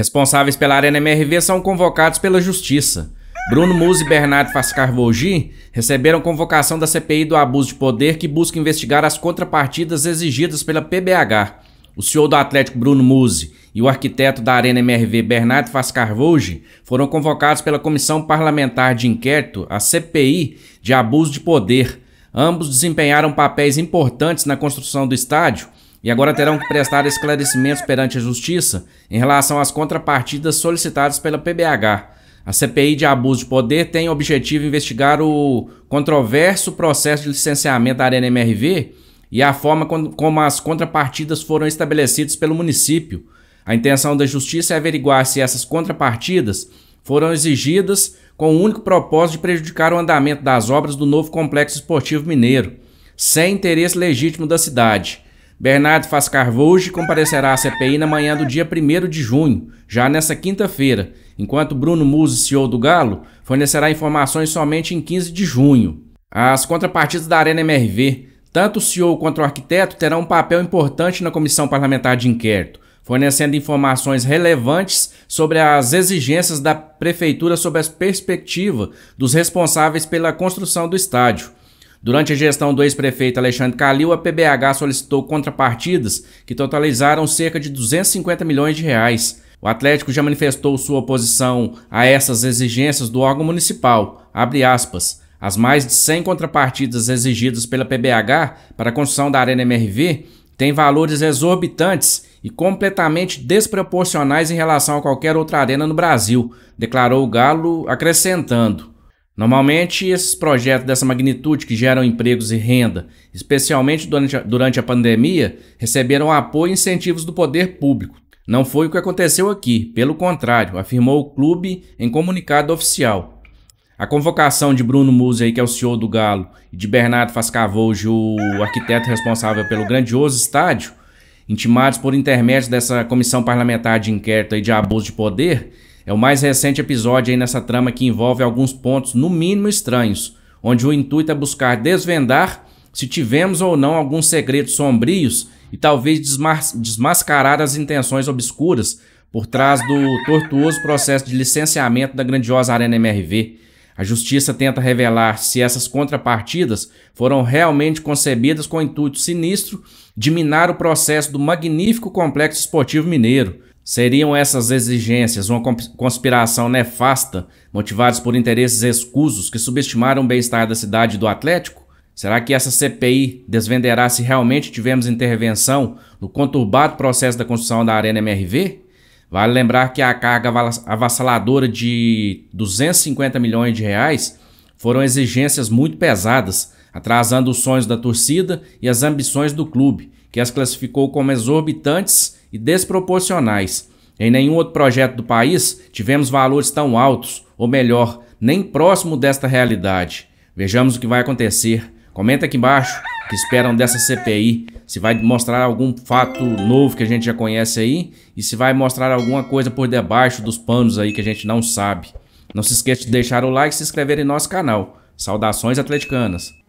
Responsáveis pela Arena MRV são convocados pela Justiça. Bruno Musi e Bernardo Fascarvogi receberam convocação da CPI do abuso de poder que busca investigar as contrapartidas exigidas pela PBH. O senhor do Atlético Bruno Musi e o arquiteto da Arena MRV Bernardo Fascarvogi foram convocados pela Comissão Parlamentar de Inquérito, a CPI, de abuso de poder. Ambos desempenharam papéis importantes na construção do estádio e agora terão que prestar esclarecimentos perante a Justiça em relação às contrapartidas solicitadas pela PBH. A CPI de abuso de poder tem o objetivo de investigar o controverso processo de licenciamento da Arena MRV e a forma como as contrapartidas foram estabelecidas pelo município. A intenção da Justiça é averiguar se essas contrapartidas foram exigidas com o único propósito de prejudicar o andamento das obras do novo complexo esportivo mineiro, sem interesse legítimo da cidade. Bernardo Faz Carvoge comparecerá à CPI na manhã do dia 1 de junho, já nesta quinta-feira, enquanto Bruno Musi, CEO do Galo, fornecerá informações somente em 15 de junho. As contrapartidas da Arena MRV, tanto o CEO quanto o arquiteto terão um papel importante na comissão parlamentar de inquérito, fornecendo informações relevantes sobre as exigências da prefeitura sobre a perspectiva dos responsáveis pela construção do estádio. Durante a gestão do ex-prefeito Alexandre Calil, a PBH solicitou contrapartidas que totalizaram cerca de 250 milhões de reais. O Atlético já manifestou sua oposição a essas exigências do órgão municipal. Abre aspas. As mais de 100 contrapartidas exigidas pela PBH para a construção da Arena MRV têm valores exorbitantes e completamente desproporcionais em relação a qualquer outra arena no Brasil, declarou o Galo, acrescentando. Normalmente, esses projetos dessa magnitude que geram empregos e renda, especialmente durante a, durante a pandemia, receberam apoio e incentivos do poder público. Não foi o que aconteceu aqui, pelo contrário, afirmou o clube em comunicado oficial. A convocação de Bruno Musi, que é o CEO do Galo, e de Bernardo Fascavouge, o arquiteto responsável pelo grandioso estádio, intimados por intermédio dessa comissão parlamentar de inquérito de abuso de poder, é o mais recente episódio aí nessa trama que envolve alguns pontos, no mínimo estranhos, onde o intuito é buscar desvendar se tivemos ou não alguns segredos sombrios e talvez desmascarar as intenções obscuras por trás do tortuoso processo de licenciamento da grandiosa Arena MRV. A justiça tenta revelar se essas contrapartidas foram realmente concebidas com o intuito sinistro de minar o processo do magnífico complexo esportivo mineiro, Seriam essas exigências uma conspiração nefasta, motivadas por interesses escusos que subestimaram o bem-estar da cidade e do Atlético? Será que essa CPI desvenderá se realmente tivemos intervenção no conturbado processo da construção da Arena MRV? Vale lembrar que a carga avassaladora de 250 milhões de reais foram exigências muito pesadas, atrasando os sonhos da torcida e as ambições do clube, que as classificou como exorbitantes e desproporcionais. Em nenhum outro projeto do país tivemos valores tão altos, ou melhor, nem próximo desta realidade. Vejamos o que vai acontecer. Comenta aqui embaixo o que esperam dessa CPI, se vai mostrar algum fato novo que a gente já conhece aí e se vai mostrar alguma coisa por debaixo dos panos aí que a gente não sabe. Não se esqueça de deixar o like e se inscrever em nosso canal. Saudações atleticanas!